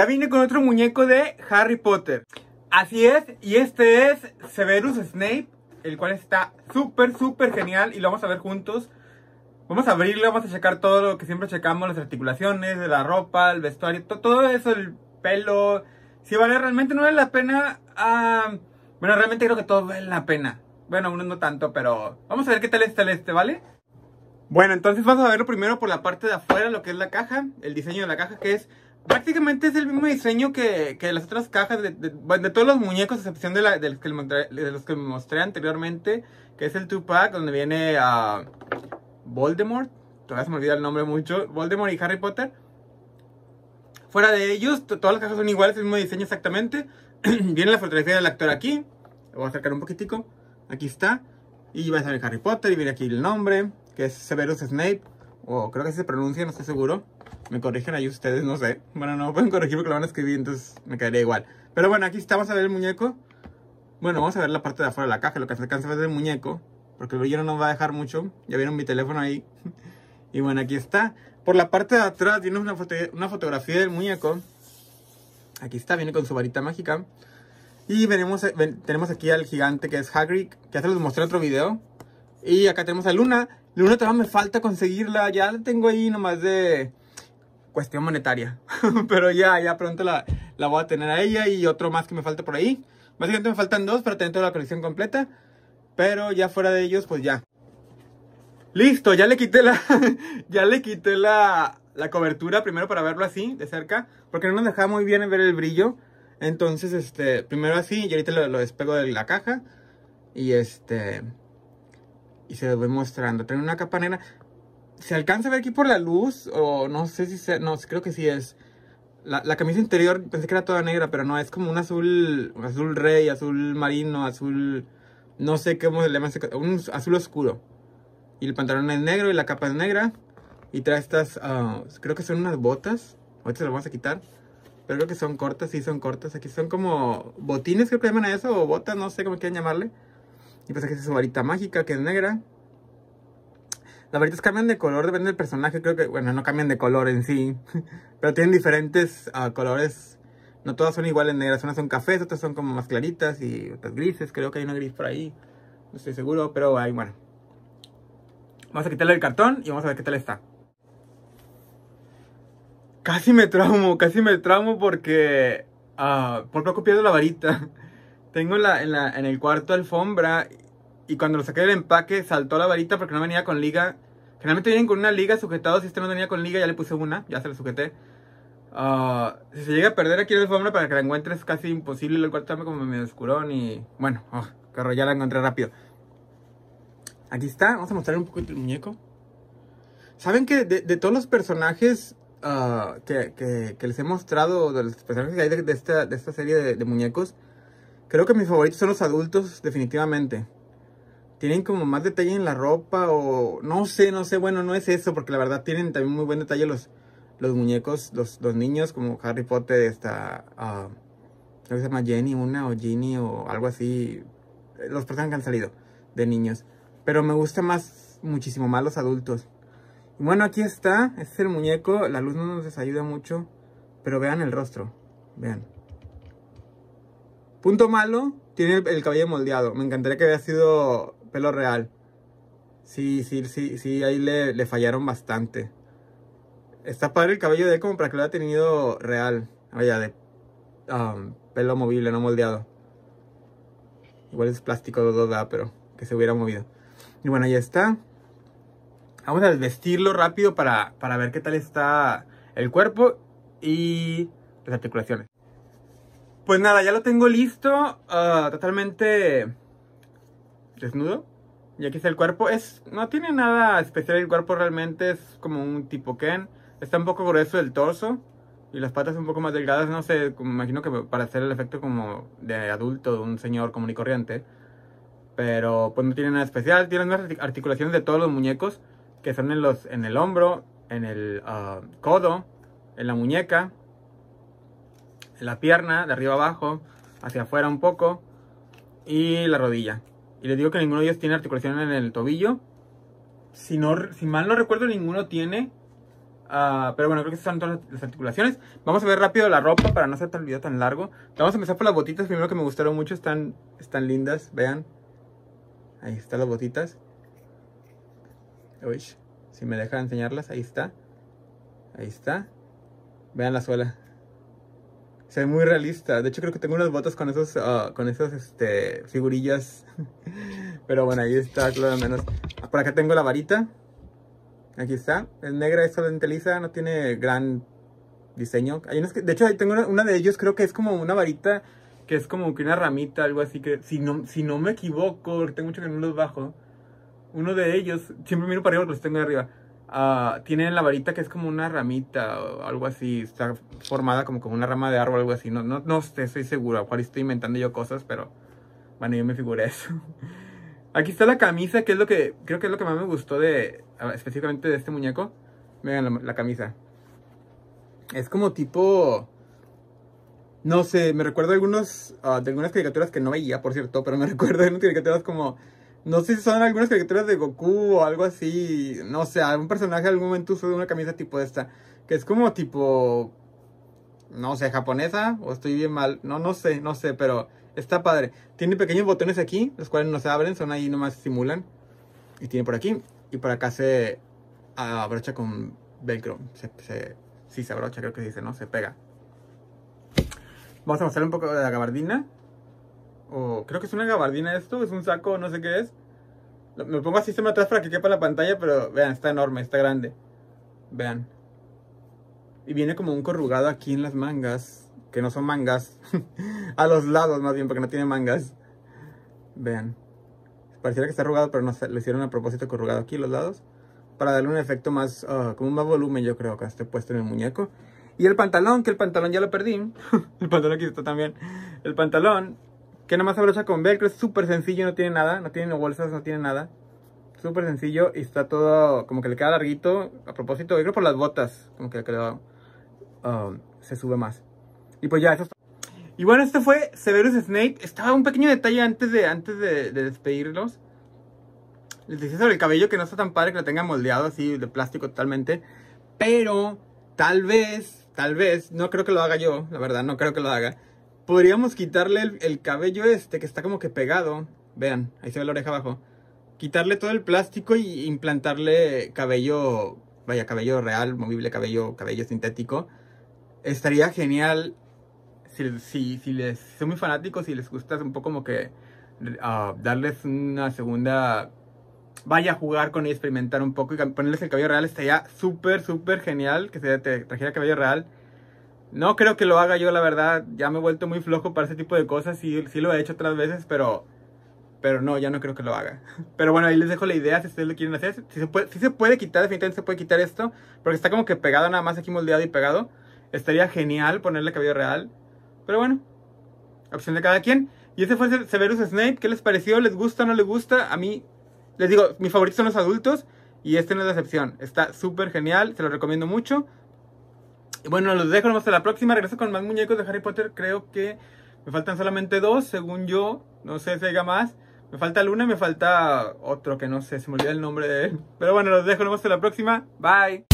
Ya vine con otro muñeco de Harry Potter. Así es, y este es Severus Snape, el cual está súper, súper genial y lo vamos a ver juntos. Vamos a abrirlo, vamos a checar todo lo que siempre checamos, las articulaciones, de la ropa, el vestuario, todo eso, el pelo. Si vale, realmente no vale la pena. bueno, realmente creo que todo vale la pena. Bueno, uno no tanto, pero vamos a ver qué tal es este, ¿vale? Bueno, entonces vamos a verlo primero por la parte de afuera, lo que es la caja, el diseño de la caja, que es prácticamente es el mismo diseño que, las otras cajas de, todos los muñecos, a excepción de, los que mostré, mostré, anteriormente, que es el Tupac, donde viene a ah, Voldemort, todavía se me olvida el nombre mucho, Voldemort y Harry Potter. Fuera de ellos, todas las cajas son iguales, el mismo diseño exactamente. viene la fotografía del actor aquí, lo voy a acercar un poquitico, aquí está, y va a salir Harry Potter, y viene aquí el nombre, que es Severus Snape o creo que así se pronuncia, no estoy seguro. Me corrigen ahí ustedes, no sé. Bueno, no pueden corregir porque lo van a escribir, entonces me quedaría igual. Pero bueno, aquí está, vamos a ver el muñeco. Bueno, vamos a ver la parte de afuera de la caja, lo que se alcanza a ver del muñeco. Porque el no va a dejar mucho. Ya vieron mi teléfono ahí. y bueno, aquí está. Por la parte de atrás tiene una, una fotografía del muñeco. Aquí está, viene con su varita mágica. Y venimos, eh, tenemos aquí al gigante que es Hagrid, que ya se los mostré otro video. Y acá tenemos a Luna, único trabajo me falta conseguirla, ya la tengo ahí nomás de cuestión monetaria. Pero ya, ya pronto la, voy a tener a ella y otro más que me falta por ahí. Básicamente me faltan dos para tener toda la colección completa. Pero ya fuera de ellos, pues ya. Listo, ya le quité la, ya le quité la, la cobertura primero para verlo así, de cerca. Porque no nos dejaba muy bien ver el brillo. Entonces, este, primero así y ahorita lo despego de la caja. Y este, y se voy mostrando. Tiene una capa negra. ¿Se alcanza a ver aquí por la luz? O no sé si se... No, creo que sí es. La, la, camisa interior pensé que era toda negra, pero no, es como un azul, azul rey, azul marino, azul... No sé cómo se le ese... un azul oscuro. Y el pantalón es negro y la capa es negra. Y trae estas, ah, creo que son unas botas. Ahorita se las vamos a quitar. Pero creo que son cortas, sí son cortas. Aquí son como botines, creo que llaman a eso, o botas, no sé cómo quieran llamarle. Y pasa pues que es su varita mágica, que es negra. Las varitas cambian de color, depende del personaje, creo que, bueno, no cambian de color en sí, pero tienen diferentes ah, colores. No todas son iguales negras, unas son cafés, otras son como más claritas y otras grises, creo que hay una gris por ahí, no estoy seguro, pero ahí, bueno. Vamos a quitarle el cartón y vamos a ver qué tal está. Casi me traumo, casi me traumo porque ah, por poco pierdo la varita. Tengo la, en, la, en el cuarto alfombra y cuando lo saqué del empaque saltó la varita porque no venía con liga. Generalmente vienen con una liga sujetada. si este no venía con liga ya le puse una, ya se la sujeté. Ah, si se llega a perder aquí en el fórmula para que la encuentres es casi imposible, el cuarto también como medio oscurón y... Bueno, oh, carro, ya la encontré rápido. Aquí está, vamos a mostrar un poquito el muñeco. ¿Saben que de, de todos los personajes ah, que, que, les he mostrado, de los personajes que hay de, esta, de esta, serie de, de muñecos, creo que mis favoritos son los adultos, definitivamente tienen como más detalle en la ropa o no sé, no sé, bueno, no es eso, porque la verdad tienen también muy buen detalle los, los muñecos, los, niños, como Harry Potter, esta, uh, creo que se llama Jenny, una o Ginny o algo así, eh, los personajes que han salido de niños, pero me gusta más, muchísimo más los adultos. Y bueno, aquí está, este es el muñeco, la luz no nos desayuda mucho, pero vean el rostro, vean. Punto malo, tiene el, el cabello moldeado, me encantaría que hubiera sido pelo real. Sí, sí, sí, sí, ahí le, fallaron bastante. Está padre el cabello de él como para que lo haya tenido real. Vaya, de um, pelo movible, no moldeado. Igual es plástico, da, pero que se hubiera movido. Y bueno, ya está. Vamos a desvestirlo rápido para, ver qué tal está el cuerpo y las articulaciones. Pues nada, ya lo tengo listo. Ah, totalmente desnudo. Y aquí está el cuerpo. Es, no tiene nada especial el cuerpo realmente. Es como un tipo Ken. Está un poco grueso el torso. Y las patas un poco más delgadas. No sé, me imagino que para hacer el efecto como de adulto, de un señor común y corriente. Pero pues no tiene nada especial. Tiene unas articulaciones de todos los muñecos. Que son en, los, en el hombro, en el ah, codo, en la muñeca. En la pierna, de arriba abajo, hacia afuera un poco. Y la rodilla. Y les digo que ninguno de ellos tiene articulación en el tobillo. Si, si mal no recuerdo, ninguno tiene. Ah, pero bueno, creo que esas son todas las articulaciones. Vamos a ver rápido la ropa para no hacer el video tan largo. Vamos a empezar por las botitas primero que me gustaron mucho. Están, están lindas, vean. Ahí están las botitas. Uy, si me deja enseñarlas, ahí está. Ahí está. Vean la suela se ve muy realista. De hecho, creo que tengo unas botas con esos, ah, con esas, este, figurillas. Pero bueno, ahí está, claro, menos. Por acá tengo la varita. Aquí está. Es negra, es solamente lisa, no tiene gran diseño. Hay que, de hecho, tengo una, de ellos, creo que es como una varita, que es como que una ramita, algo así, que si no, si no me equivoco, tengo mucho que no los bajo. Uno de ellos, siempre miro para arriba porque los tengo arriba. Uh, ah, tienen la varita que es como una ramita o algo así, está formada como como una rama de árbol o algo así. No, no, no sé, estoy seguro, cual estoy inventando yo cosas, pero bueno, yo me figuré eso. Aquí está la camisa, que es lo que creo que es lo que más me gustó de ah, específicamente de este muñeco. Vean la, camisa. Es como tipo no sé, me recuerdo algunos ah, de algunas caricaturas que no veía, por cierto, pero me recuerdo de unas caricaturas como no sé si son algunas caricaturas de Goku o algo así. No sé, algún personaje en algún momento usó una camisa tipo esta. Que es como tipo. No sé, japonesa. O estoy bien mal. No, no sé, no sé, pero está padre. Tiene pequeños botones aquí, los cuales no se abren, son ahí nomás simulan. Y tiene por aquí. Y por acá se abrocha con velcro. Se, se, sí, se abrocha, creo que se dice, ¿no? Se pega. Vamos a mostrar un poco de la gabardina o creo que es una gabardina esto, es un saco, no sé qué es. Me pongo así se me atrás para que quepa la pantalla, pero vean, está enorme, está grande. Vean. Y viene como un corrugado aquí en las mangas, que no son mangas. a los lados más bien, porque no tiene mangas. Vean. Pareciera que está arrugado, pero no lo hicieron a propósito corrugado aquí los lados. Para darle un efecto más, ah, como como más volumen yo creo que esté puesto en el muñeco. Y el pantalón, que el pantalón ya lo perdí. el pantalón aquí está también. El pantalón que nada más abrocha con velcro, es súper sencillo, no tiene nada, no tiene bolsas, no tiene nada. Súper sencillo y está todo como que le queda larguito. A propósito, yo creo por las botas, como que le um, se sube más. Y pues ya, eso Y bueno, este fue Severus Snake Estaba un pequeño detalle antes de, antes de, despedirlos. Les decía sobre el cabello que no está tan padre que lo tenga moldeado así de plástico totalmente. Pero tal vez, tal vez, no creo que lo haga yo, la verdad, no creo que lo haga. Podríamos quitarle el, cabello este que está como que pegado. Vean, ahí se ve la oreja abajo. Quitarle todo el plástico y implantarle cabello, vaya, cabello real, movible, cabello, cabello sintético. Estaría genial si, si, les son muy fanáticos, si les gusta un poco como que ah, darles una segunda vaya a jugar con y experimentar un poco y ponerles el cabello real estaría súper, súper genial que se te trajera cabello real. No creo que lo haga yo, la verdad. Ya me he vuelto muy flojo para ese tipo de cosas. Y sí lo he hecho otras veces, pero... Pero no, ya no creo que lo haga. Pero bueno, ahí les dejo la idea si ustedes lo quieren hacer. Si se puede, quitar, definitivamente se puede quitar esto. Porque está como que pegado nada más aquí moldeado y pegado. Estaría genial ponerle cabello real. Pero bueno, opción de cada quien. Y ese fue Severus Snape. ¿Qué les pareció? ¿Les gusta o no les gusta? A mí, les digo, mi favorito son los adultos. Y este no es la excepción. Está súper genial, se lo recomiendo mucho. Bueno, los dejo, nos vemos en la próxima. Regreso con más muñecos de Harry Potter. Creo que me faltan solamente dos, según yo. No sé si haya más. Me falta Luna y me falta otro que no sé, se me olvidó el nombre de él. Pero bueno, los dejo, nos vemos en la próxima. Bye.